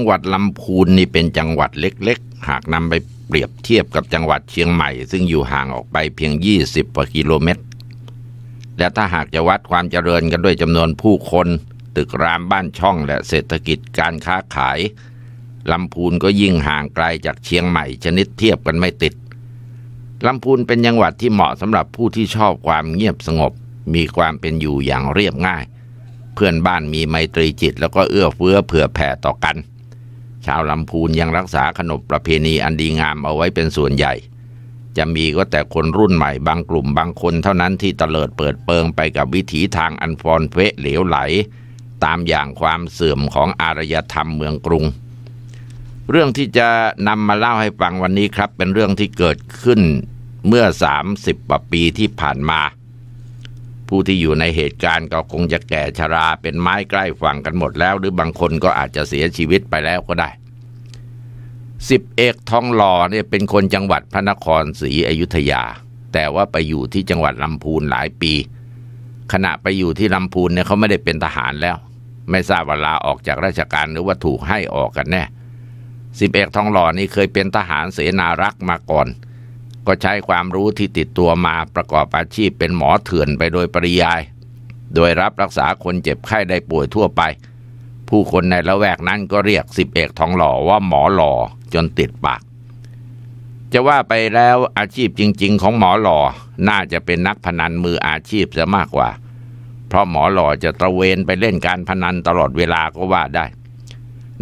ังหวัดลำพูนนี่เป็นจังหวัดเล็กๆ หากนำไปเปรียบเทียบกับจังหวัดเชียงใหม่ ซึ่งอยู่ห่างออกไปเพียง 20กว่ากิโลเมตร และถ้าหากจะวัดความเจริญกันด้วยจำนวนผู้คน ตึกรามบ้านช่องและเศรษฐกิจการค้าขายลำพูนก็ยิ่งห่างไกลจากเชียงใหม่ ชนิดเทียบกันไม่ติด ลำพูนเป็นจังหวัดที่เหมาะสำหรับผู้ที่ชอบความเงียบสงบ มีความเป็นอยู่อย่างเรียบง่าย เพื่อนบ้านมีไมตรีจิตแล้วก็เอื้อเฟื้อเผื่อแผ่ต่อกันาวลำพูนยังรักษาขนบประเพณีอันดีงามเอาไว้เป็นส่วนใหญ่ จะมีก็แต่คนรุ่นใหม่บางกลุ่มบางคน เท่านั้นที่ตเตลิดเปิดเปิงไปกับวิถีทางอันฟอนเฟะเหลวไหล ตามอย่างความเสื่อมของอารยธรรมเมืองกรุง เรื่องที่จะนำมาเล่าให้ฟังวันนี้ครับ เป็นเรื่องที่เกิดขึ้นเมื่อ 30กว่าปีที่ผ่านมา ผู้ที่อยู่ในเหตุการณ์ก็คงจะแก่ชราเป็นไม้ใกล้ฝั่งกันหมดแล้ว หรือบางคนก็อาจจะเสียชีวิตไปแล้วก็ได้สิบเอกทองหล่อเนี่ยเป็นคนจังหวัดพระนครศรีอยุธยาแต่ว่าไปอยู่ที่จังหวัดลำพูนหลายปี ขณะไปอยู่ที่ลำพูนเนี่ยเขาไม่ได้เป็นทหารแล้ว ไม่ทราบวลาออกจากราชการหรือว่าถูกให้ออกกันแน่สิบเอกทองหล่อนี่เคยเป็นทหารเสนารักษ์มาก่อน ก็ใช้ความรู้ที่ติดตัวมาประกอบอาชีพเป็นหมอเถื่อนไปโดยปริยาย โดยรับรักษาคนเจ็บไข้ได้ป่วยทั่วไปผู้คนในละแวกนั้นก็เรียกสิบเอกทองหล่อว่าหมอหล่อจนติดปาก จะว่าไปแล้วอาชีพจริงๆของหมอหล่อน่าจะเป็นนักพนันมืออาชีพจะมากกว่า เพราะหมอหล่อจะตระเวนไปเล่นการพนันตลอดเวลาก็ว่าได้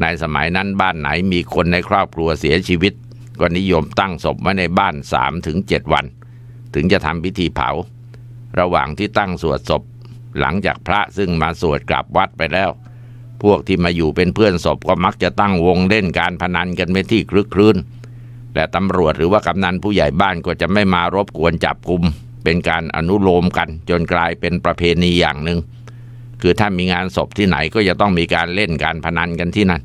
ในสมัยนั้นบ้านไหนมีคนในครอบครัวเสียชีวิต ก็นิยมตั้งศพไว้ในบ้านสามถึงเจ็ดวัน ถึงจะทำพิธีเผา ระหว่างที่ตั้งสวดศพหลังจากพระซึ่งมาสวดกลับวัดไปแล้วพวกที่มาอยู่เป็นเพื่อนศพก็มักจะตั้งวงเล่นการพนันกันไปนที่คลึกครื้นและตำรวจหรือว่ากำนันผู้ใหญ่บ้านก็จะไม่มารบกวนจับกลุ่มเป็นการอนุโลมกันจนกลายเป็นประเพณีอย่างหนึง่งคือถ้ามีงานศพที่ไหนก็จะต้องมีการเล่นการพนันกันที่นั่น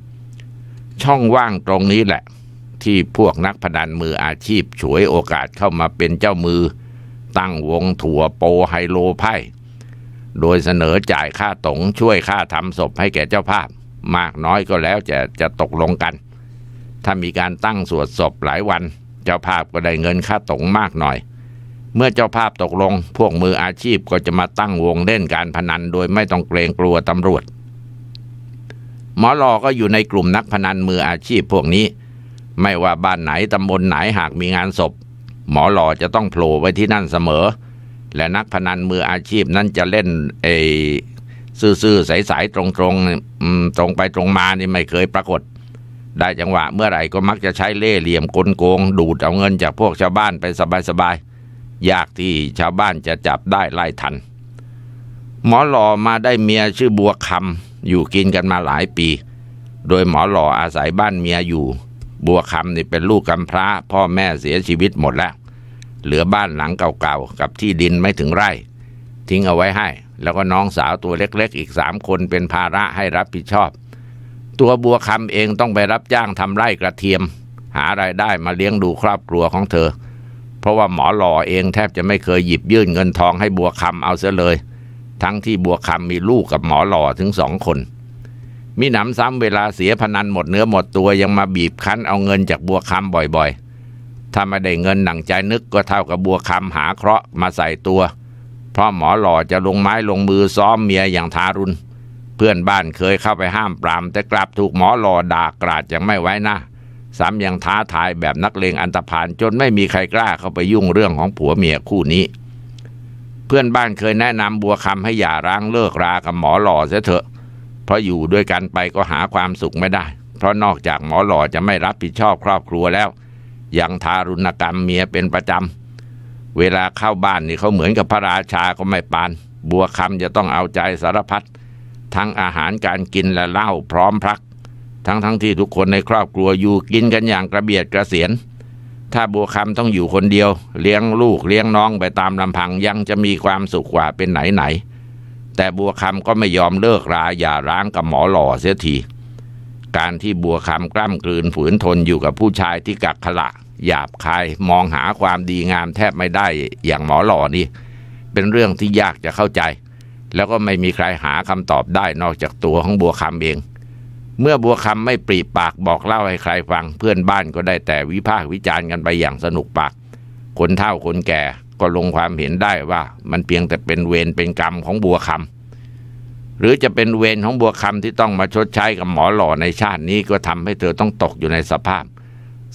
ช่องว่างตรงนี้แหละ ที่พวกนักพนันมืออาชีพฉวยโอกาสเข้ามาเป็นเจ้ามือ ตั้งวง ถั่วโปไฮโลไพ่โดยเสนอจ่ายค่าตงช่วยค่าทำศพให้แก่เจ้าภาพ มากน้อยก็แล้วจะจะตกลงกัน ถ้ามีการตั้งสวดศพหลายวัน เจ้าภาพก็ได้เงินค่าตงมากหน่อย เมื่อเจ้าภาพตกลง พวกมืออาชีพก็จะมาตั้งวงเล่นการพนัน โดยไม่ต้องเกรงกลัวตำรวจ หมอหลอก็อยู่ในกลุ่มนักพนันมืออาชีพพวกนี้ ไม่ว่าบ้านไหนตำบลไหนหากมีงานศพ หมอหลอจะต้องโผล่ไว้ที่นั่นเสมอเและนักพนันมืออาชีพนั้นจะเล่นไอ้ซื่อๆใสๆตรงๆตรงไปตรงมานี่ไม่เคยปรากฏ ได้จังหวะเมื่อไหร่ก็มักจะใช้เล่ห์เหลี่ยมกลโกงดูดเอาเงินจากพวกชาวบ้านไปสบายๆยากที่ชาวบ้านจะจับได้ไล่ทัน หมอหล่อมาได้เมียชื่อบัวคำอยู่กินกันมาหลายปี โดยหมอหล่ออาศัยบ้านเมียอยู่บัวคำนี่เป็นลูกกำพร้าพ่อแม่เสียชีวิตหมดแล้วเหลือบ้านหลังเก่าๆ กับที่ดินไม่ถึงไร่ ทิ้งเอาไว้ให้ แล้วก็น้องสาวตัวเล็กๆ อีกสามคนเป็นภาระให้รับผิดชอบ ตัวบัวคำเองต้องไปรับจ้างทำไร่กระเทียม หาไรายได้มาเลี้ยงดูครอบครัวของเธอ เพราะว่าหมอหล่อเองแทบจะไม่เคยหยิบยื่นเงินทองให้บัวคำเอาเสียเลย ทั้งที่บัวคำมีลูกกับหมอหล่อถึงสองคน มีหนำซ้ำเวลาเสียพนันหมดเนื้อหมดตัวยังมาบีบคั้นเอาเงินจากบัวคำบ่อยๆถ้าไม่ได้เงินหนังใจนึกก็เท่ากับบัวคำหาเคราะห์มาใส่ตัว เพราะหมอหล่อจะลงไม้ลงมือซ้อมเมียอย่างทารุณ เพื่อนบ้านเคยเข้าไปห้ามปราม แต่กลับถูกหมอหล่อด่ากราดอย่างไม่ไว้หน้าซ้ำยังท้าทายแบบนักเลงอันตพานจนไม่มีใครกล้าเข้าไปยุ่งเรื่องของผัวเมียคู่นี้ เพื่อนบ้านเคยแนะนำบัวคำให้หย่าร้างเลิกรากับหมอหล่อเสียเถอะ เพราะอยู่ด้วยกันไปก็หาความสุขไม่ได้ เพราะนอกจากหมอหล่อจะไม่รับผิดชอบครอบครัวแล้วอย่างทารุณกรรมเมียเป็นประจำเวลาเข้าบ้านนี่เขาเหมือนกับพระราชาก็ไม่ปาน บัวคำจะต้องเอาใจสารพัดทั้งอาหารการกินและเหล้าพร้อมพรัก ทั้งทั้งที่ทุกคนในครอบครัวอยู่กินกันอย่างกระเบียดกระเสียนถ้าบัวคำต้องอยู่คนเดียว เลี้ยงลูกเลี้ยงน้องไปตามลำพังยังจะมีความสุขกว่าเป็นไหนไหน แต่บัวคำก็ไม่ยอมเลิกราอย่าร้างกับหมอหล่อเสียทีการที่บัวคำกล้ำกลืนฝืนทนอยู่กับผู้ชายที่กักขละหยาบคายมองหาความดีงามแทบไม่ได้อย่างหมอหล่อนี่เป็นเรื่องที่ยากจะเข้าใจ แล้วก็ไม่มีใครหาคำตอบได้นอกจากตัวของบัวคำเองเมื่อบัวคำไม่ปรีปากบอกเล่าให้ใครฟัง เพื่อนบ้านก็ได้แต่วิพากษ์วิจารณ์กันไปอย่างสนุกปาก คนเฒ่าคนแก่ก็ลงความเห็นได้ว่ามันเพียงแต่เป็นเวรเป็นกรรมของบัวคำหรือจะเป็นเวรของบัวคำที่ต้องมาชดใช้กับหมอหล่อในชาตินี้ก็ทำให้เธอต้องตกอยู่ในสภาพ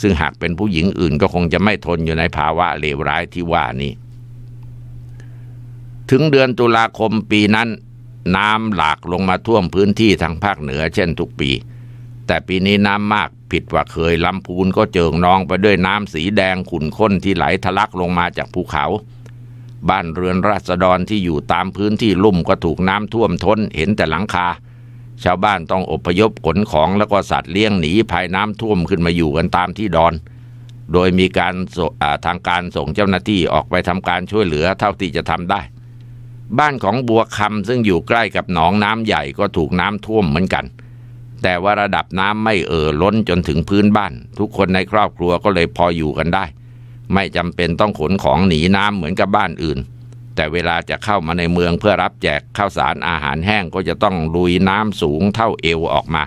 ซึ่งหากเป็นผู้หญิงอื่นก็คงจะไม่ทนอยู่ในภาวะเลวร้ายที่ว่านี้ ถึงเดือนตุลาคมปีนั้นน้ำหลากลงมาท่วมพื้นที่ทางภาคเหนือเช่นทุกปี แต่ปีนี้น้ำมากผิดกว่าเคยลำพูนก็เจิงนองไปด้วยน้ำสีแดงขุ่นข้นที่ไหลทะลักลงมาจากภูเขา บ้านเรือนราษฎรที่อยู่ตามพื้นที่ลุ่มก็ถูกน้ำท่วมท้นเห็นแต่หลังคาชาวบ้านต้องอพยพขนของแล้วก็สัตว์เลี้ยงหนีภายน้ำท่วมขึ้นมาอยู่กันตามที่ดอน โดยมีการทางการส่งเจ้าหน้าที่ออกไปทำการช่วยเหลือเท่าที่จะทำได้ บ้านของบัวคำซึ่งอยู่ใกล้กับหนองน้ำใหญ่ก็ถูกน้ำท่วมเหมือนกัน แต่ว่าระดับน้ำไม่เอ่อล้นจนถึงพื้นบ้าน ทุกคนในครอบครัวก็เลยพออยู่กันได้ ไม่จำเป็นต้องขนของหนีน้ำเหมือนกับบ้านอื่นแต่เวลาจะเข้ามาในเมืองเพื่อรับแจกข้าวสารอาหารแห้งก็จะต้องลุยน้ำสูงเท่าเอวออกมา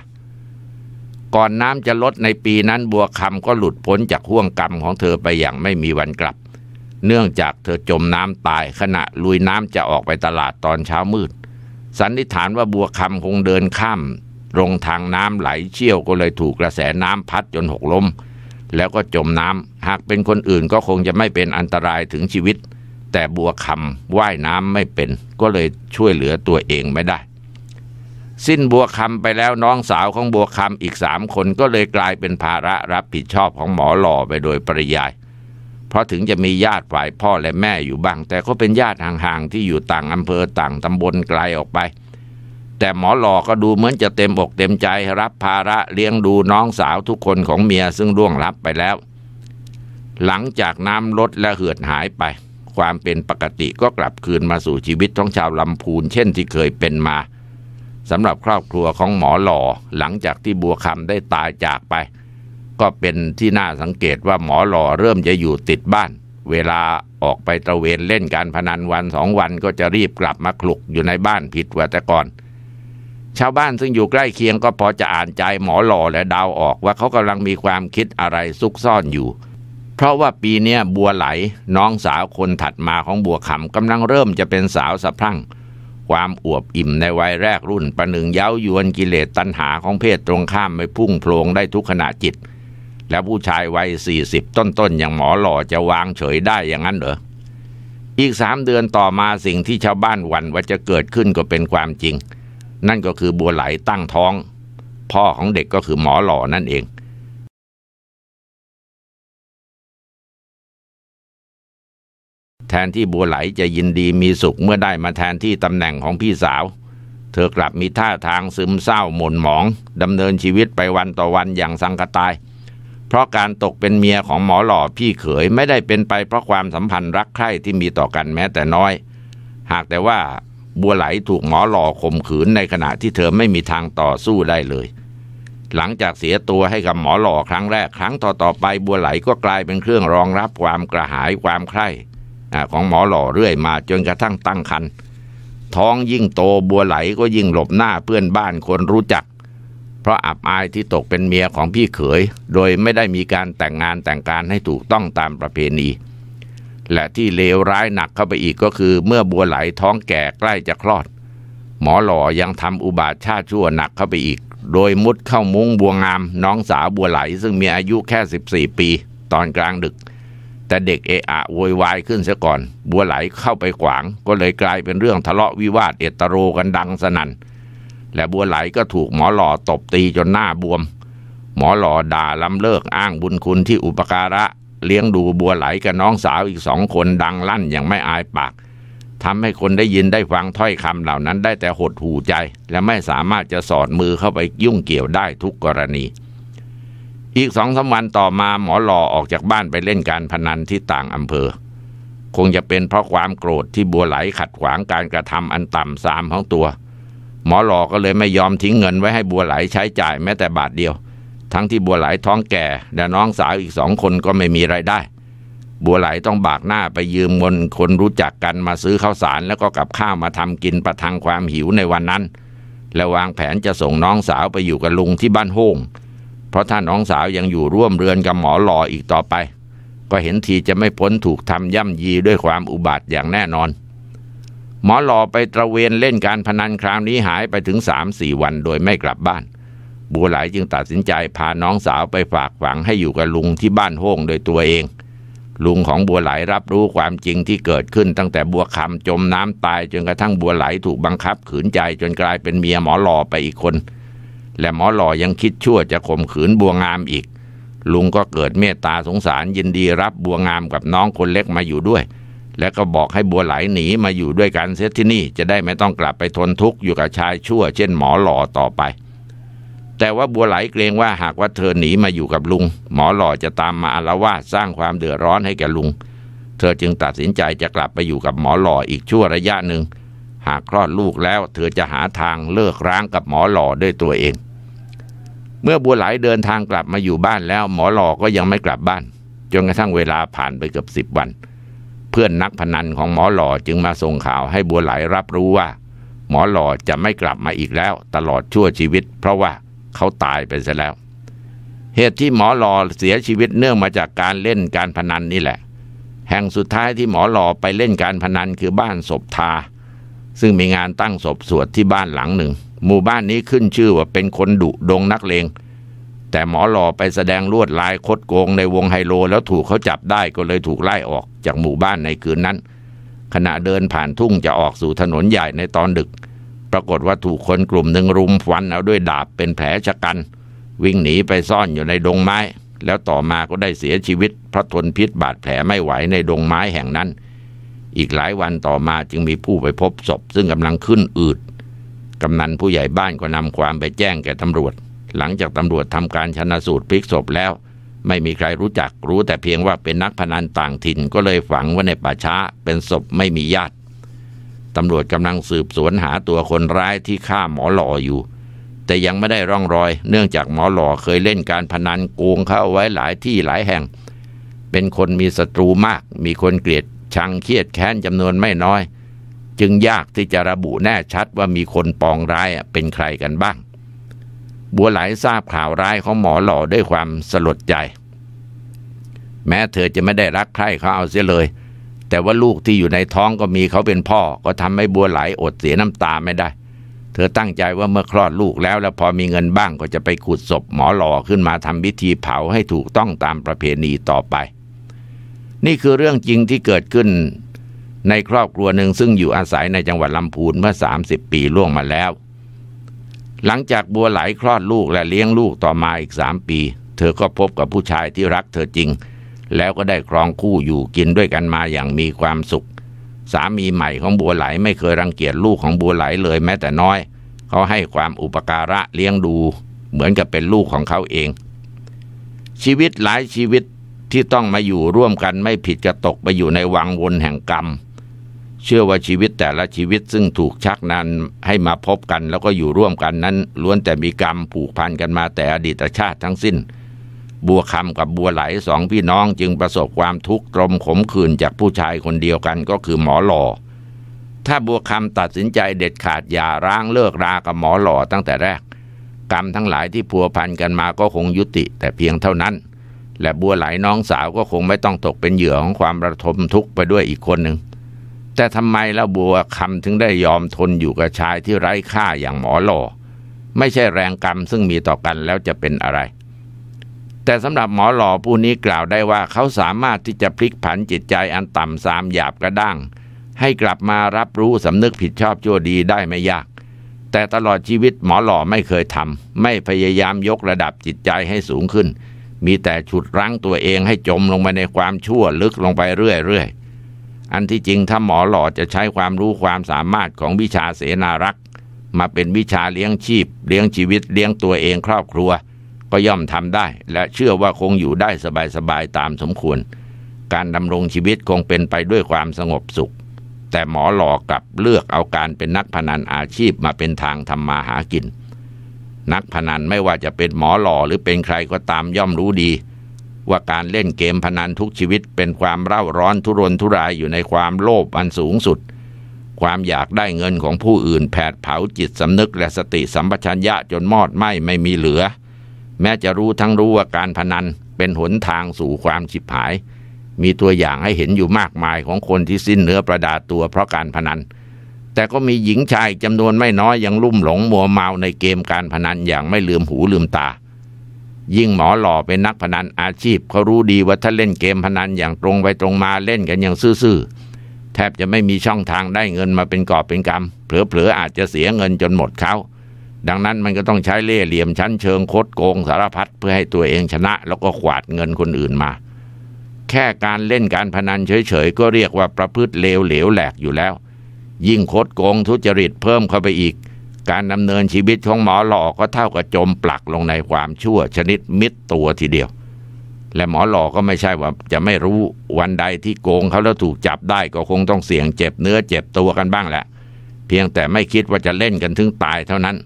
ก่อนน้ำจะลดในปีนั้น บัวคำก็หลุดพ้นจากห่วงกรรมของเธอไปอย่างไม่มีวันกลับ เนื่องจากเธอจมน้ำตายขณะลุยน้ำจะออกไปตลาดตอนเช้ามืด สันนิษฐานว่าบัวคำคงเดินข้ามลงทางน้ำไหลเชี่ยวก็เลยถูกกระแสน้ำพัดจนหกล้มแล้วก็จมน้ำหากเป็นคนอื่นก็คงจะไม่เป็นอันตรายถึงชีวิตแต่บัวคำว่ายน้ำไม่เป็น ก็เลยช่วยเหลือตัวเองไม่ได้ สิ้นบัวคำไปแล้วน้องสาวของบัวคำอีกสามคนก็เลยกลายเป็นภาระรับผิดชอบของหมอหล่อไปโดยปริยาย เพราะถึงจะมีญาติฝ่ายพ่อและแม่อยู่บ้าง แต่ก็เป็นญาติห่างๆที่อยู่ต่างอำเภอต่างตำบลไกลออกไป แต่หมอหล่อก็ดูเหมือนจะเต็มอกเต็มใจรับภาระเลี้ยงดูน้องสาวทุกคนของเมียซึ่งร่วงรับไปแล้ว หลังจากน้ำลดและเหือดหายไปความเป็นปกติก็กลับคืนมาสู่ชีวิตของชาวลำพูนเช่นที่เคยเป็นมาสำหรับครอบครัวของหมอหล่อหลังจากที่บัวคำได้ตายจากไป ก็เป็นที่น่าสังเกตว่าหมอหล่อเริ่มจะอยู่ติดบ้าน เวลาออกไปตระเวนเล่นการพนันวันสองวันก็จะรีบกลับมาคลุกอยู่ในบ้านผิดวัตก่อนชาวบ้านซึ่งอยู่ใกล้เคียงก็พอจะอ่านใจหมอหล่อและดาวออกว่าเขากำลังมีความคิดอะไรซุกซ่อนอยู่เพราะว่าปีนี้บัวไหลน้องสาวคนถัดมาของบัวขำกำลังเริ่มจะเป็นสาวสะพรั่ง ความอวบอิ่มในวัยแรกรุ่นประหนึ่งเย้ายวนกิเลสตัณหาของเพศตรงข้ามไปพุ่งโพลงได้ทุกขณะจิต แล้วผู้ชายวัยสี่สิบต้นๆ อย่างหมอหล่อจะวางเฉยได้อย่างนั้นเหรอ อีกสามเดือนต่อมาสิ่งที่ชาวบ้านหวั่นว่าจะเกิดขึ้นก็เป็นความจริง นั่นก็คือบัวไหลตั้งท้อง พ่อของเด็กก็คือหมอหล่อนั่นเองแทนที่บัวไหลจะยินดีมีสุขเมื่อได้มาแทนที่ตำแหน่งของพี่สาว เธอกลับมีท่าทางซึมเศร้าหม่นหมอง ดำเนินชีวิตไปวันต่อวันอย่างสังกตาย เพราะการตกเป็นเมียของหมอหล่อพี่เขยไม่ได้เป็นไปเพราะความสัมพันธ์รักใคร่ที่มีต่อกันแม้แต่น้อย หากแต่ว่าบัวไหลถูกหมอหล่อข่มขืนในขณะที่เธอไม่มีทางต่อสู้ได้เลย หลังจากเสียตัวให้กับหมอหล่อครั้งแรกครั้งต่อๆไปบัวไหลก็กลายเป็นเครื่องรองรับความกระหายความใคร่ของหมอหล่อเรื่อยมาจนกระทั่งตั้งครรภ์ท้องยิ่งโตบัวไหลก็ยิ่งหลบหน้าเพื่อนบ้านคนรู้จัก เพราะอับอายที่ตกเป็นเมียของพี่เขย โดยไม่ได้มีการแต่งงานแต่งการให้ถูกต้องตามประเพณี และที่เลวร้ายหนักเข้าไปอีกก็คือเมื่อบัวไหลท้องแก่ใกล้จะคลอด หมอหล่อยังทำอุบาทชาชั่วหนักเข้าไปอีก โดยมุดเข้ามุ้งบัวงาม น้องสาวบัวไหลซึ่งมีอายุแค่ 14 ปี ตอนกลางดึกแต่เด็กเอะอะโวยวายขึ้นเสียก่อน บัวไหลเข้าไปขวาง ก็เลยกลายเป็นเรื่องทะเลาะวิวาทเอตโรกันดังสนัน่น และบัวไหลก็ถูกหมอหล่อตบตีจนหน้าบวม หมอหล่อด่าล้ำเลิกอ้างบุญคุณที่อุปการะ เลี้ยงดูบัวไหลกับน้องสาวอีกสองคนดังลั่นอย่างไม่อายปากทำให้คนได้ยินได้ฟังถ้อยคำเหล่านั้นได้แต่หดหูใจ และไม่สามารถจะสอดมือเข้าไปยุ่งเกี่ยวได้ทุกกรณีอีกสองสาวันต่อมาหมอหล่อออกจากบ้านไปเล่นการพนันที่ต่างอำเภอ คงจะเป็นเพราะความโกรธที่บัวไหลขัดขวางการกระทำอันต่ำสามของตัว หมอหล่อก็เลยไม่ยอมทิ้งเงินไว้ให้บัวไหลใช้จ่ายแม้แต่บาทเดียว ทั้งที่บัวไหลท้องแก่ และน้องสาวอีกสองคนก็ไม่มีไรายได้ บัวไหลต้องบากหน้าไปยืมเงินคนรู้จักกันมาซื้อข้าวสารแล้วก็กับข้าวมาทำกินประทังความหิวในวันนั้น และวางแผนจะส่งน้องสาวไปอยู่กับลุงที่บ้านโฮ่งเพราะถ้าน้องสาวยังอยู่ร่วมเรือนกับหมอหล่ออีกต่อไป ก็เห็นทีจะไม่พ้นถูกทำย่ำยีด้วยความอุบาทอย่างแน่นอน หมอหล่อไปตระเวนเล่นการพนันคราวนี้หายไปถึงสามสี่วันโดยไม่กลับบ้าน บัวไหลจึงตัดสินใจพาน้องสาวไปฝากฝังให้อยู่กับลุงที่บ้านโฮ่งโดยตัวเอง ลุงของบัวไหลรับรู้ความจริงที่เกิดขึ้นตั้งแต่บัวคำจมน้ำตายจนกระทั่งบัวไหลถูกบังคับขืนใจจนกลายเป็นเมียหมอหล่อไปอีกคนและหมอหล่อยังคิดชั่วจะข่มขืนบัวงามอีก ลุงก็เกิดเมตตาสงสารยินดีรับบัวงามกับน้องคนเล็กมาอยู่ด้วย และก็บอกให้บัวไหลหนีมาอยู่ด้วยกันเสียที่นี่จะได้ไม่ต้องกลับไปทนทุกข์อยู่กับชายชั่วเช่นหมอหล่อต่อไป แต่ว่าบัวไหลเกรงว่าหากว่าเธอหนีมาอยู่กับลุง หมอหล่อจะตามมาอารวาสสร้างความเดือดร้อนให้แก่ลุง เธอจึงตัดสินใจจะกลับไปอยู่กับหมอหล่ออีกชั่วระยะหนึ่ง หากคลอดลูกแล้ว เธอจะหาทางเลิกร้างกับหมอหล่อด้วยตัวเองเมื่อบัวไหลเดินทางกลับมาอยู่บ้านแล้ว หมอหลอกก็ยังไม่กลับบ้าน จนกระทั่งเวลาผ่านไปเกือบสิบวัน เพื่อนนักพนันของหมอหล่อจึงมาส่งข่าวให้บัวไหลรับรู้ว่า หมอหล่อจะไม่กลับมาอีกแล้ว ตลอดชั่วชีวิต เพราะว่าเขาตายไปซะแล้ว เหตุที่หมอหล่อเสียชีวิตเนื่องมาจากการเล่นการพนันนี่แหละ แห่งสุดท้ายที่หมอหล่อไปเล่นการพนันคือบ้านศพทา ซึ่งมีงานตั้งศพสวดที่บ้านหลังหนึ่งหมู่บ้านนี้ขึ้นชื่อว่าเป็นคนดุดงนักเลง แต่หมอหล่อไปแสดงลวดลายคดโกงในวงไฮโล แล้วถูกเขาจับได้ก็เลยถูกไล่ออกจากหมู่บ้านในคืนนั้น ขณะเดินผ่านทุ่งจะออกสู่ถนนใหญ่ในตอนดึก ปรากฏว่าถูกคนกลุ่มหนึ่งรุมฟันเอาด้วยดาบเป็นแผลชะกัน วิ่งหนีไปซ่อนอยู่ในดงไม้ แล้วต่อมาก็ได้เสียชีวิตเพราะทนพิษบาดแผลไม่ไหวในดงไม้แห่งนั้น อีกหลายวันต่อมาจึงมีผู้ไปพบศพ ซึ่งกำลังขึ้นอืดกำนันผู้ใหญ่บ้านก็นำความไปแจ้งแก่ตำรวจ หลังจากตำรวจทำการชนะสูตรพลิกศพแล้ว ไม่มีใครรู้จักรู้แต่เพียงว่าเป็นนักพนันต่างถิ่นก็เลยฝังไว้ในป่าช้าเป็นศพไม่มีญาติตำรวจกำลังสืบสวนหาตัวคนร้ายที่ฆ่าหมอหล่ออยู่ แต่ยังไม่ได้ร่องรอย เนื่องจากหมอหล่อเคยเล่นการพนันโกงเข้าไว้หลายที่หลายแห่ง เป็นคนมีศัตรูมาก มีคนเกลียด ชังเครียดแค้นจำนวนไม่น้อยจึงยากที่จะระบุแน่ชัดว่ามีคนปองร้ายเป็นใครกันบ้าง บัวไหลทราบข่าวร้ายของหมอหล่อด้วยความสลดใจ แม้เธอจะไม่ได้รักใครเขาเอาเสียเลย แต่ว่าลูกที่อยู่ในท้องก็มีเขาเป็นพ่อก็ทำให้บัวไหลอดเสียน้ำตาไม่ได้ เธอตั้งใจว่าเมื่อคลอดลูกแล้วแล้วพอมีเงินบ้างก็จะไปขุดศพหมอหล่อขึ้นมาทำพิธีเผาให้ถูกต้องตามประเพณีต่อไป นี่คือเรื่องจริงที่เกิดขึ้นในครอบครัวหนึ่งซึ่งอยู่อาศัยในจังหวัดลำพูนเมื่อ30 ปีล่วงมาแล้ว หลังจากบัวไหลคลอดลูกและเลี้ยงลูกต่อมาอีกสามปี เธอก็พบกับผู้ชายที่รักเธอจริง แล้วก็ได้ครองคู่อยู่กินด้วยกันมาอย่างมีความสุข สามีใหม่ของบัวไหลไม่เคยรังเกียจลูกของบัวไหลเลยแม้แต่น้อย เขาให้ความอุปการะเลี้ยงดู เหมือนกับเป็นลูกของเขาเอง ชีวิตหลายชีวิตที่ต้องมาอยู่ร่วมกันไม่ผิดจะตกไปอยู่ในวังวนแห่งกรรมเชื่อว่าชีวิตแต่ละชีวิตซึ่งถูกชักนันให้มาพบกันแล้วก็อยู่ร่วมกันนั้น ล้วนแต่มีกรรมผูกพันกันมาแต่อดีตชาติทั้งสิ้น บัวคำกับบัวไหลสองพี่น้องจึงประสบความทุกข์ตรมขมขื่นจากผู้ชายคนเดียวกันก็คือหมอหล่อ ถ้าบัวคำตัดสินใจเด็ดขาด อย่าร้างเลิก รากับหมอหล่อตั้งแต่แรก กรรมทั้งหลายที่พัวพันกันมาก็คงยุติ แต่เพียงเท่านั้น และบัวไหลน้องสาวก็คงไม่ต้องตกเป็นเหยื่อของ ความระทมทุกข์ไปด้วยอีกคนหนึ่งแต่ทำไมละบัวคำถึงได้ยอมทนอยู่กับชายที่ไร้ค่าอย่างหมอหล่อไม่ใช่แรงกรรมซึ่งมีต่อกันแล้วจะเป็นอะไร แต่สำหรับหมอหล่อผู้นี้กล่าวได้ว่าเขาสามารถที่จะพลิกผันจิตใจอันต่ำสามหยาบกระด้างให้กลับมารับรู้สำนึกผิดชอบชั่วดีได้ไม่ยาก แต่ตลอดชีวิตหมอหล่อไม่เคยทำไม่พยายามยกระดับจิตใจให้สูงขึ้น มีแต่ฉุดรั้งตัวเองให้จมลงไปในความชั่วลึกลงไปเรื่อยๆอันที่จริงถ้าหมอหล่อจะใช้ความรู้ความสามารถของวิชาเสนารักษ์มาเป็นวิชาเลี้ยงชีพ เลี้ยงชีวิตเลี้ยงตัวเองครอบครัว ก็ย่อมทำได้และเชื่อว่าคงอยู่ได้สบายๆตามสมควร การดำรงชีวิตคงเป็นไปด้วยความสงบสุข แต่หมอหลอกกลับเลือกเอาการเป็นนักพนันอาชีพมาเป็นทางทำมาหากินนักพนันไม่ว่าจะเป็นหมอหล่อหรือเป็นใครก็ตามย่อมรู้ดีว่าการเล่นเกมพนันทุกชีวิต เป็นความเร่าร้อนทุรนทุรายอยู่ในความโลภอันสูงสุด ความอยากได้เงินของผู้อื่นแผดเผาจิตสำนึกและสติสัมปชัญญะจนมอดไหม้ไม่มีเหลือ แม้จะรู้ทั้งรู้ว่าการพนันเป็นหนทางสู่ความฉิบหาย มีตัวอย่างให้เห็นอยู่มากมายของคนที่สิ้นเนื้อประดาตัว เพราะการพนัน แต่ก็มีหญิงชายจำนวนไม่น้อยยังลุ่มหลงมัวเมาในเกมการพนันอย่างไม่ลืมหูลืมตายิ่งหมอหล่อเป็นนักพนันอาชีพเขารู้ดีว่าถ้าเล่นเกมพนันอย่างตรงไปตรงมาเล่นกันอย่างซื่อๆแทบจะไม่มีช่องทางได้เงินมาเป็นกอบเป็นกำเผลอๆอาจจะเสียเงินจนหมดเขาดังนั้นมันก็ต้องใช้เล่ห์เหลี่ยมชั้นเชิงคดโกงสารพัดเพื่อให้ตัวเองชนะแล้วก็ขวาดเงินคนอื่นมา แค่การเล่นการพนันเฉยๆก็เรียกว่าประพฤติเลวเหลวแหลกอยู่แล้ว ยิ่งคดโกงทุจริตเพิ่มเข้าไปอีกการดำเนินชีวิตของหมอหล่อก็เท่ากับจมปลักลงในความชั่วชนิดมิดตัวทีเดียว และหมอหล่อก็ไม่ใช่ว่าจะไม่รู้วันใดที่โกงเขาแล้วถูกจับได้ก็คงต้องเสี่ยงเจ็บเนื้อเจ็บตัวกันบ้างแหละ เพียงแต่ไม่คิดว่าจะเล่นกันถึงตายเท่านั้น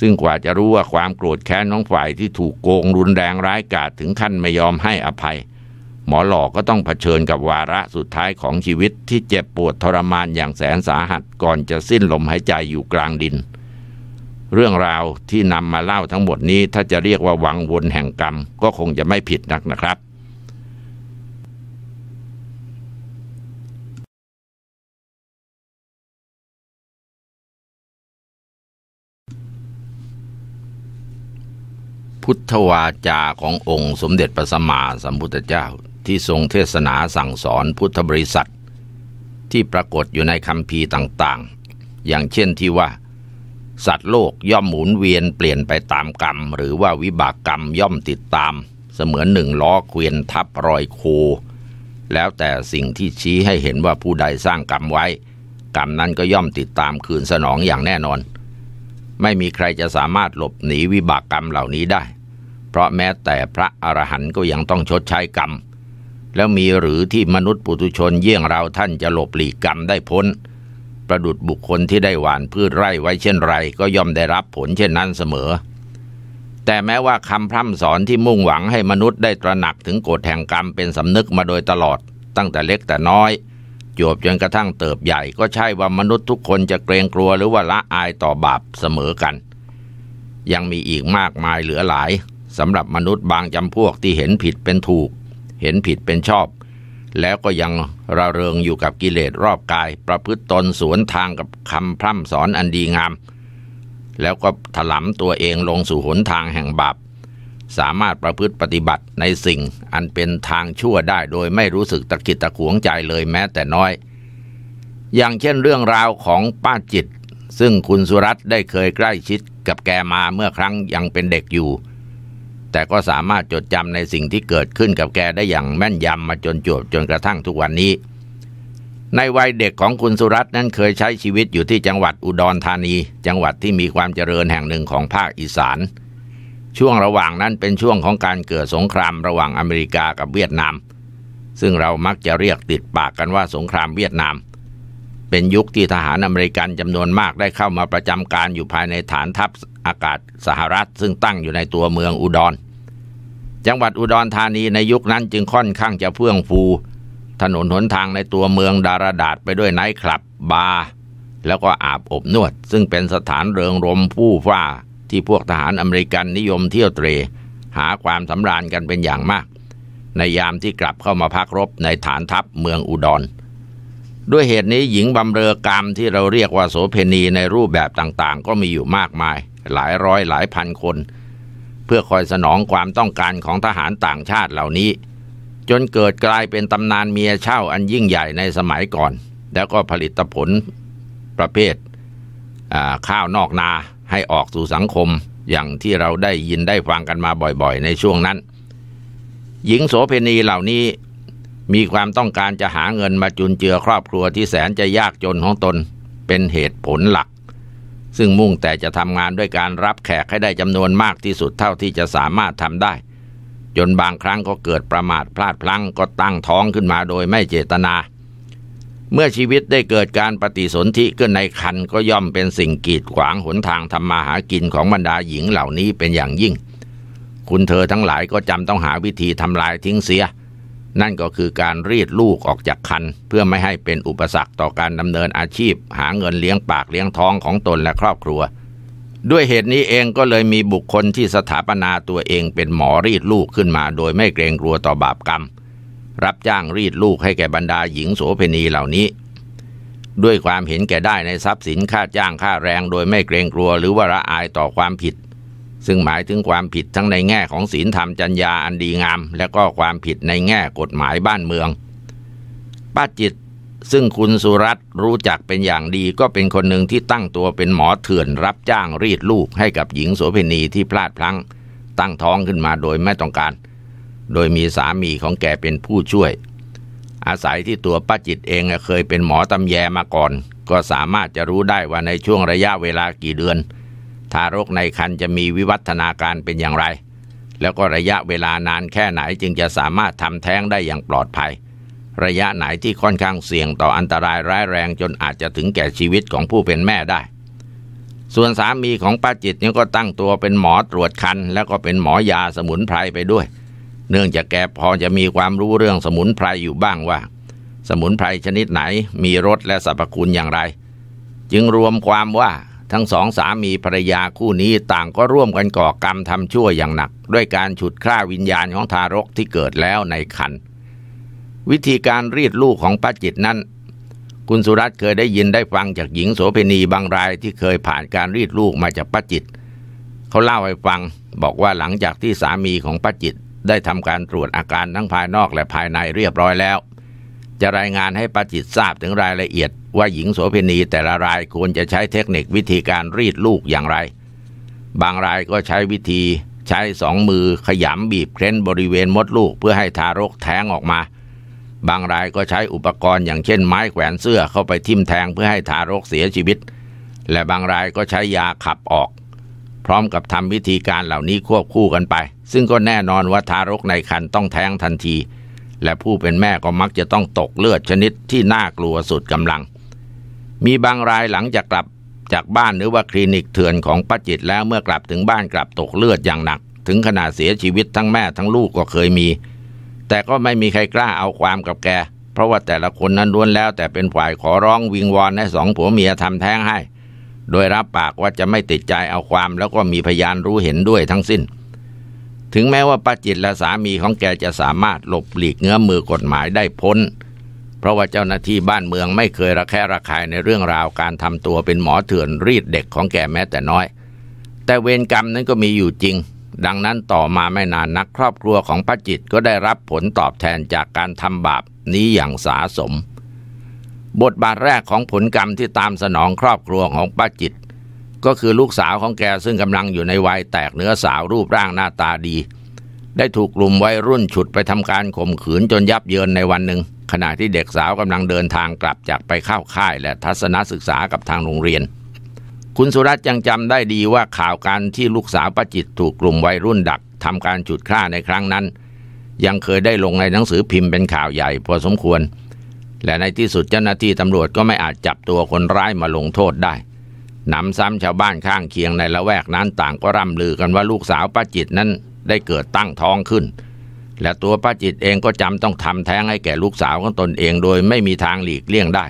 ซึ่งกว่าจะรู้ว่าความโกรธแค้นน้องฝ่ายที่ถูกโกงรุนแรงร้ายกาจถึงขั้นไม่ยอมให้อภัย หมอหลอกก็ต้องเผชิญกับวาระสุดท้ายของชีวิตที่เจ็บปวดทรมานอย่างแสนสาหัสก่อนจะสิ้นลมหายใจอยู่กลางดินเรื่องราวที่นำมาเล่าทั้งหมดนี้ถ้าจะเรียกว่าวังวนแห่งกรรมก็คงจะไม่ผิดนักนะครับ พุทธวาจาขององค์สมเด็จพระสัมมาสัมพุทธเจ้าที่ทรงเทศนาสั่งสอนพุทธบริษัทที่ปรากฏอยู่ในคำพีต่างๆ อย่างเช่นที่ว่าสัตว์โลกย่อมหมุนเวียนเปลี่ยนไปตามกรรมหรือว่าวิบากกรรมย่อมติดตาม เสมือนหนึ่งล้อเกวียนทับรอยโคแล้วแต่สิ่งที่ชี้ให้เห็นว่าผู้ใดสร้างกรรมไว้ กรรมนั้นก็ย่อมติดตามคืนสนองอย่างแน่นอน ไม่มีใครจะสามารถหลบหนีวิบากกรรมเหล่านี้ได้ เพราะแม้แต่พระอรหันต์ก็ยังต้องชดใช้กรรมแล้วมีหรือที่มนุษย์ปุถุชนเยี่ยงเราท่านจะหลบหลีกกรรมได้พ้นประดุดบุคคลที่ได้หว่านพืชไร่ไว้เช่นไรก็ย่อมได้รับผลเช่นนั้นเสมอ แต่แม้ว่าคำพร่ำสอนที่มุ่งหวังให้มนุษย์ได้ตระหนักถึงกฎแห่งกรรมเป็นสำนึกมาโดยตลอด ตั้งแต่เล็กแต่น้อยจวบจนกระทั่งเติบใหญ่ก็ใช่ว่ามนุษย์ทุกคนจะเกรงกลัวหรือว่าละอายต่อบาปเสมอกัน ยังมีอีกมากมายเหลือหลายสำหรับมนุษย์บางจำพวกที่เห็นผิดเป็นถูก เห็นผิดเป็นชอบแล้วก็ยังระเริงอยู่กับกิเลสรอบกาย ประพฤติตนสวนทางกับคำพร่ำสอนอันดีงาม แล้วก็ถลำตัวเองลงสู่หนทางแห่งบาปสามารถประพฤติปฏิบัติในสิ่งอันเป็นทางชั่วได้โดยไม่รู้สึกตะกิดตะขวงใจเลยแม้แต่น้อย อย่างเช่นเรื่องราวของป้าจิต ซึ่งคุณสุรัตได้เคยใกล้ชิดกับแกมาเมื่อครั้งยังเป็นเด็กอยู่แต่ก็สามารถจดจำในสิ่งที่เกิดขึ้นกับแกได้อย่างแม่นยำมาจนจวบจนกระทั่งทุกวันนี้ ในวัยเด็กของคุณสุรัตน์นั้นเคยใช้ชีวิตอยู่ที่จังหวัดอุดรธานี จังหวัดที่มีความเจริญแห่งหนึ่งของภาคอีสาน ช่วงระหว่างนั้นเป็นช่วงของการเกิดสงครามระหว่างอเมริกากับเวียดนามซึ่งเรามักจะเรียกติดปากกันว่าสงครามเวียดนาม เป็นยุคที่ทหารอเมริกันจำนวนมากได้เข้ามาประจำการอยู่ภายในฐานทัพอากาศสหรัฐซึ่งตั้งอยู่ในตัวเมืองอุดร จังหวัดอุดรธานีในยุคนั้นจึงค่อนข้างจะเฟื่องฟู ถนนหนทางในตัวเมืองดาราดาดไปด้วยไนท์คลับบาร์แล้วก็อาบอบนวด ซึ่งเป็นสถานเริงรมผู้ฟ้าที่พวกทหารอเมริกันนิยมเที่ยวเตร หาความสำราญกันเป็นอย่างมาก ในยามที่กลับเข้ามาพักรบในฐานทัพเมืองอุดร ด้วยเหตุนี้หญิงบำเรอกรรมที่เราเรียกว่าโสเพณีในรูปแบบต่างๆ ก็มีอยู่มากมายหลายร้อยหลายพันคน เพื่อคอยสนองความต้องการของทหารต่างชาติเหล่านี้ จนเกิดกลายเป็นตำนานเมียเช่าอันยิ่งใหญ่ในสมัยก่อน แล้วก็ผลิตผลประเภท ข้าวนอกนาให้ออกสู่สังคมอย่างที่เราได้ยินได้ฟังกันมาบ่อยๆ ในช่วงนั้น หญิงโสเพณีเหล่านี้มีความต้องการจะหาเงินมาจุนเจือครอบครัวที่แสนจะยากจนของตนเป็นเหตุผลหลักซึ่งมุ่งแต่จะทำงานด้วยการรับแขกให้ได้จำนวนมากที่สุดเท่าที่จะสามารถทำได้ จนบางครั้งก็เกิดประมาทพลาดพลั้งก็ตั้งท้องขึ้นมาโดยไม่เจตนา เมื่อชีวิตได้เกิดการปฏิสนธิขึ้นในคันก็ย่อมเป็นสิ่งกีดขวางหนทางทำมาหากินของบรรดาหญิงเหล่านี้เป็นอย่างยิ่ง คุณเธอทั้งหลายก็จำต้องหาวิธีทำลายทิ้งเสียนั่นก็คือการรีดลูกออกจากคันเพื่อไม่ให้เป็นอุปสรรคต่อการดำเนินอาชีพ หาเงินเลี้ยงปากเลี้ยงท้องของตนและครอบครัว ด้วยเหตุนี้เองก็เลยมีบุคคลที่สถาปนาตัวเองเป็นหมอรีดลูกขึ้นมา โดยไม่เกรงกลัวต่อบาปกรรมรับจ้างรีดลูกให้แก่บรรดาหญิงโสเภณีเหล่านี้ ด้วยความเห็นแก่ได้ในทรัพย์สินค่าจ้างค่าแรง โดยไม่เกรงกลัวหรือว่าละอายต่อความผิดซึ่งหมายถึงความผิดทั้งในแง่ของศีลธรรมจัญญาอันดีงาม และก็ความผิดในแง่กฎหมายบ้านเมืองป้าจิตซึ่งคุณสุรัตน์รู้จักเป็นอย่างดีก็เป็นคนหนึ่งที่ตั้งตัวเป็นหมอเถื่อนรับจ้างรีดลูกให้กับหญิงโสเภณีที่พลาดพลั้ง ตั้งท้องขึ้นมาโดยไม่ต้องการ โดยมีสามีของแกเป็นผู้ช่วย อาศัยที่ตัวป้าจิตเองเคยเป็นหมอตำแยมาก่อน ก็สามารถจะรู้ได้ว่าในช่วงระยะเวลากี่เดือนทารกในครรภ์จะมีวิวัฒนาการเป็นอย่างไร แล้วก็ระยะเวลานานแค่ไหนจึงจะสามารถทำแท้งได้อย่างปลอดภัย ระยะไหนที่ค่อนข้างเสี่ยงต่ออันตรายร้ายแรงจนอาจจะถึงแก่ชีวิตของผู้เป็นแม่ได้ ส่วนสามีของป้าจิตนี่ก็ตั้งตัวเป็นหมอตรวจคันแล้วก็เป็นหมอยาสมุนไพรไปด้วย เนื่องจากแกพอจะมีความรู้เรื่องสมุนไพรอยู่บ้างว่า สมุนไพรชนิดไหน มีรสและสรรพคุณอย่างไร จึงรวมความว่าทั้งสองสามีภรรยาคู่นี้ต่างก็ร่วมกันก่อกรรมทำชั่วอย่างหนัก ด้วยการฉุดคร่าวิญญาณของทารกที่เกิดแล้วในคันวิธีการรีดลูกของป้าจิตนั้น คุณสุรัตน์เคยได้ยินได้ฟังจากหญิงโสเภณีบางรายที่เคยผ่านการรีดลูกมาจากป้าจิต เขาเล่าให้ฟังบอกว่าหลังจากที่สามีของป้าจิตได้ทำการตรวจอาการทั้งภายนอกและภายในเรียบร้อยแล้ว จะรายงานให้ป้าจิตทราบถึงรายละเอียดว่าหญิงโสเภณีแต่ละรายควรจะใช้เทคนิควิธีการรีดลูกอย่างไร บางรายก็ใช้วิธีใช้สองมือขยำบีบเคล้นบริเวณมดลูกเพื่อให้ทารกแท้งออกมา บางรายก็ใช้อุปกรณ์อย่างเช่นไม้แขวนเสื้อเข้าไปทิ่มแทง เพื่อให้ทารกเสียชีวิต และบางรายก็ใช้ยาขับออก พร้อมกับทำวิธีการเหล่านี้ควบคู่กันไป ซึ่งก็แน่นอนว่าทารกในครรภ์ต้องแท้งทันที และผู้เป็นแม่ก็มักจะต้องตกเลือดชนิดที่น่ากลัวสุดกำลังมีบางรายหลังจากกลับจากบ้านหรือว่าคลินิกเถื่อนของป้าจิตแล้วเมื่อกลับถึงบ้านกลับตกเลือดอย่างหนัก ถึงขนาดเสียชีวิตทั้งแม่ทั้งลูกก็เคยมี แต่ก็ไม่มีใครกล้าเอาความกับแก เพราะว่าแต่ละคนนั้นล้วนแล้วแต่เป็นฝ่ายขอร้องวิงวอนให้สองผัวเมียทำแท้งให้ โดยรับปากว่าจะไม่ติดใจเอาความ แล้วก็มีพยานรู้เห็นด้วยทั้งสิ้น ถึงแม้ว่าป้าจิตและสามีของแกจะสามารถหลบหลีกเงื้อมือกฎหมายได้พ้นเพราะว่าเจ้าหน้าที่บ้านเมืองไม่เคยระแคะระคายในเรื่องราวการทำตัวเป็นหมอเถื่อนรีดเด็กของแกแม้แต่น้อย แต่เวรกรรมนั้นก็มีอยู่จริง ดังนั้นต่อมาไม่นานนักครอบครัวของพระจิตก็ได้รับผลตอบแทนจากการทำบาปนี้อย่างสาสม บทบาทแรกของผลกรรมที่ตามสนองครอบครัวของป้าจิตก็คือลูกสาวของแกซึ่งกำลังอยู่ในวัยแตกเนื้อสาวรูปร่างหน้าตาดีได้ถูกกลุ่มวัยรุ่นฉุดไปทำการข่มขืนจนยับเยินในวันหนึ่ง ขณะที่เด็กสาวกำลังเดินทางกลับจากไปเข้าค่าย และทัศนศึกษากับทางโรงเรียน คุณสุรัตน์ยังจำได้ดีว่าข่าวการที่ลูกสาวประจิตถูกกลุ่มวัยรุ่นดักทำการฉุดฆ่าในครั้งนั้น ยังเคยได้ลงในหนังสือพิมพ์เป็นข่าวใหญ่ พอสมควร และในที่สุดเจ้าหน้าที่ตำรวจก็ไม่อาจจับตัวคนร้ายมาลงโทษได้หนำซ้ำชาวบ้านข้างเคียงในละแวกนั้น ต่างก็ร่ำลือกันว่าลูกสาวป้าจิตนั้นได้เกิดตั้งท้องขึ้น และตัวป้าจิตเองก็จำต้องทำแท้งให้แก่ลูกสาวของตนเองโดยไม่มีทางหลีกเลี่ยงได้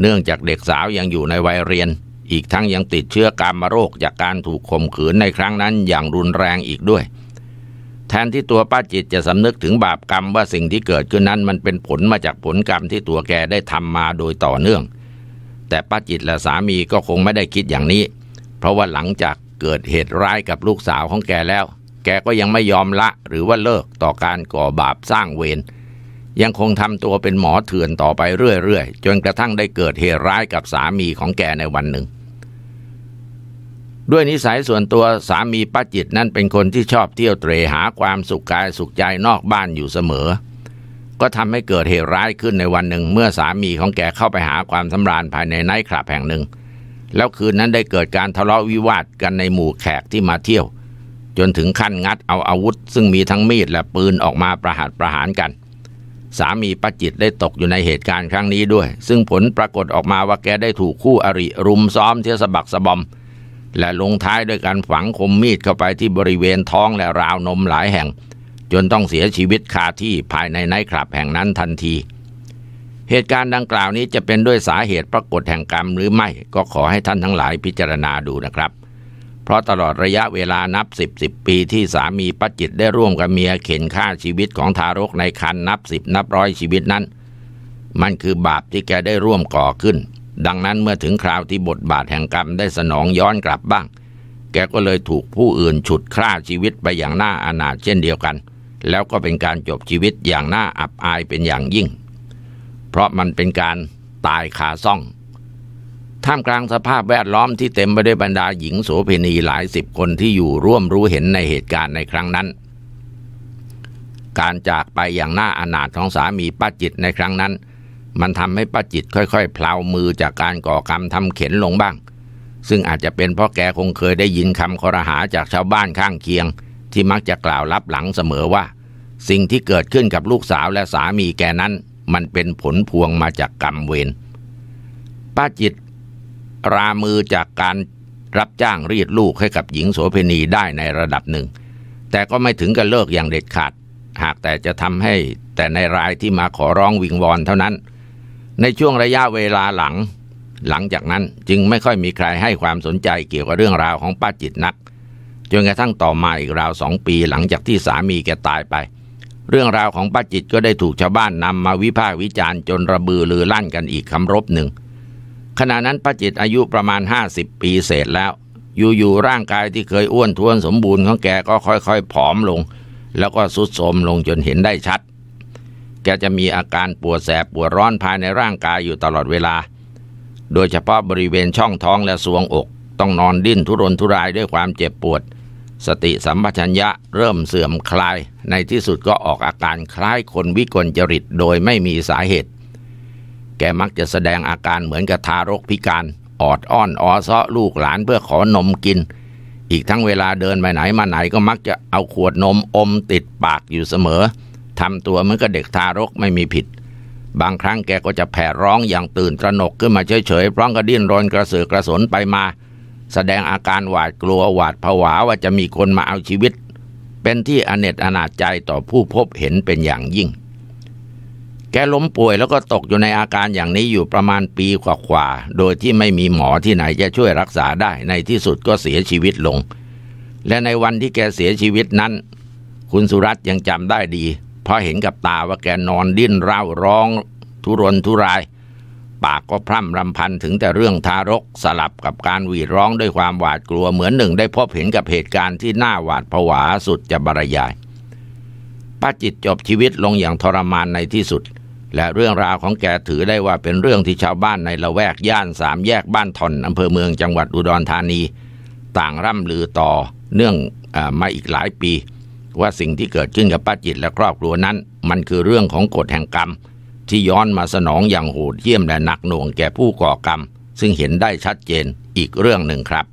เนื่องจากเด็กสาวยังอยู่ในวัยเรียน อีกทั้งยังติดเชื้อการมโรคจากการถูกข่มขืนในครั้งนั้นอย่างรุนแรงอีกด้วย แทนที่ตัวป้าจิตจะสำนึกถึงบาปกรรมว่าสิ่งที่เกิดขึ้นนั้นมันเป็นผลมาจากผลกรรมที่ตัวแกได้ทำมาโดยต่อเนื่อง แต่ป้าจิตและสามีก็คงไม่ได้คิดอย่างนี้ เพราะว่าหลังจากเกิดเหตุร้ายกับลูกสาวของแกแล้วแกก็ยังไม่ยอมละหรือว่าเลิกต่อการก่อบาปสร้างเวรยังคงทำตัวเป็นหมอเถื่อนต่อไปเรื่อยๆจนกระทั่งได้เกิดเหตุร้ายกับสามีของแกในวันหนึ่ง ด้วยนิสัยส่วนตัวสามีป้าจิตนั้นเป็นคนที่ชอบเที่ยวเตรหาความสุขกายสุขใจนอกบ้านอยู่เสมอ ก็ทำให้เกิดเหตุร้ายขึ้นในวันหนึ่ง เมื่อสามีของแกเข้าไปหาความสำราญภายในไนท์คลับแห่งหนึ่ง แล้วคืนนั้นได้เกิดการทะเลาะวิวาทกันในหมู่แขกที่มาเที่ยวจนถึงขั้นงัดเอาอาวุธซึ่งมีทั้งมีดและปืนออกมาประหัตประหารกัน สามีป้าจิตได้ตกอยู่ในเหตุการณ์ครั้งนี้ด้วย ซึ่งผลปรากฏออกมาว่าแกได้ถูกคู่อริ รุมซ้อมเทียสะบักสะบอม และลงท้ายด้วยการฝังคมมีดเข้าไปที่บริเวณท้องและราวนมหลายแห่ง จนต้องเสียชีวิตคาที่ภายในไนท์คลับแห่งนั้นทันที เหตุการณ์ดังกล่าวนี้จะเป็นด้วยสาเหตุปรากฏแห่งกรรมหรือไม่ก็ขอให้ท่านทั้งหลายพิจารณาดูนะครับเพราะตลอดระยะเวลานับสิบสิบปีที่สามีป้าจิตได้ร่วมกับเมียเข็นฆ่าชีวิตของทารกในครรภ์นับสิบนับร้อยชีวิตนั้นมันคือบาปที่แกได้ร่วมก่อขึ้น ดังนั้นเมื่อถึงคราวที่บทบาทแห่งกรรมได้สนองย้อนกลับบ้าง แกก็เลยถูกผู้อื่นฉุดฆ่าชีวิตไปอย่างน่าอานาถเช่นเดียวกัน แล้วก็เป็นการจบชีวิตอย่างน่าอับอายเป็นอย่างยิ่ง เพราะมันเป็นการตายคาซ่องท่ามกลางสภาพแวดล้อมที่เต็มไปด้วยบรรดาหญิงโสเภณีหลายสิบคนที่อยู่ร่วมรู้เห็นในเหตุการณ์ในครั้งนั้น การจากไปอย่างน่าอนาถของสามีป้าจิตในครั้งนั้น มันทำให้ป้าจิตค่อยๆพลามือจากการก่อกรรมทำเข็นลงบ้าง ซึ่งอาจจะเป็นเพราะแกคงเคยได้ยินคำคอรหาจากชาวบ้านข้างเคียง ที่มักจะกล่าวรับหลังเสมอว่า สิ่งที่เกิดขึ้นกับลูกสาวและสามีแกนั้น มันเป็นผลพวงมาจากกรรมเวรป้าจิตรามือจากการรับจ้างรีดลูกให้กับหญิงโสเภณีได้ในระดับหนึ่ง แต่ก็ไม่ถึงกับเลิกอย่างเด็ดขาด หากแต่จะทำให้แต่ในรายที่มาขอร้องวิงวอนเท่านั้น ในช่วงระยะเวลาหลัง หลังจากนั้นจึงไม่ค่อยมีใครให้ความสนใจเกี่ยวกับเรื่องราวของป้าจิตนัก จนกระทั่งต่อมาอีกราวสองปีหลังจากที่สามีแกตายไป เรื่องราวของป้าจิตก็ได้ถูกชาวบ้านนำมาวิพากษ์วิจารณ์จนระบือลือลั่นกันอีกคำรบหนึ่งขณะนั้นป้าจิตอายุประมาณ 50 ปีเศษแล้ว อยู่ๆร่างกายที่เคยอ้วนท้วนสมบูรณ์ของแกก็ค่อยๆ ผอมลง แล้วก็สุดโทมลงจนเห็นได้ชัด แกจะมีอาการปวดแสบปวดร้อนภายในร่างกายอยู่ตลอดเวลา โดยเฉพาะบริเวณช่องท้องและสวงอก ต้องนอนดิ้นทุรนทุรายด้วยความเจ็บปวด สติสัมปชัญญะเริ่มเสื่อมคลาย ในที่สุดก็ออกอาการคล้ายคนวิกลจริตโดยไม่มีสาเหตุแกมักจะแสดงอาการเหมือนกับทารกพิการออดอ้อนอ้อซ้อลูกหลานเพื่อขอนมกิน อีกทั้งเวลาเดินไปไหนมาไหนก็มักจะเอาขวดนมอมติดปากอยู่เสมอทำตัวเหมือนกับเด็กทารกไม่มีผิด บางครั้งแกก็จะแผ่ร้องอย่างตื่นตระหนกขึ้นมาเฉยๆพร้อมกระดิ้นรนกระเสือกระสนไปมา แสดงอาการหวาดกลัวหวาดผวาว่าจะมีคนมาเอาชีวิต เป็นที่อเนจอนาจใจต่อผู้พบเห็นเป็นอย่างยิ่งแกล้มป่วยแล้วก็ตกอยู่ในอาการอย่างนี้อยู่ประมาณปีกว่าๆโดยที่ไม่มีหมอที่ไหนจะช่วยรักษาได้ในที่สุดก็เสียชีวิตลง และในวันที่แกเสียชีวิตนั้น คุณสุรัตยังจำได้ดี เพราะเห็นกับตาว่าแกนอนดิ้นร่าร้อง ทุรนทุราย ปากก็พร่ำรำพันถึงแต่เรื่องทารก สลับกับการหวีดร้องด้วยความหวาดกลัวเหมือนหนึ่ง ได้พบเห็นกับเหตุการณ์ที่น่าหวาดผวาสุดจะบรรยายป้าจิตจบชีวิตลงอย่างทรมานในที่สุดและเรื่องราวของแกถือได้ว่าเป็นเรื่องที่ชาวบ้านในละแวกย่านสามแยกบ้านทอนอำเภอเมืองจังหวัดอุดรธานี ต่างร่ำลือต่อเนื่องอมาอีกหลายปี ว่าสิ่งที่เกิดขึ้นกับป้าจิตและครอบครัวนั้น มันคือเรื่องของกฎแห่งกรรม ที่ย้อนมาสนองอย่างโหดเหี้ยมและหนักหน่วงแก่ผู้ก่อกรรม ซึ่งเห็นได้ชัดเจนอีกเรื่องหนึ่งครับ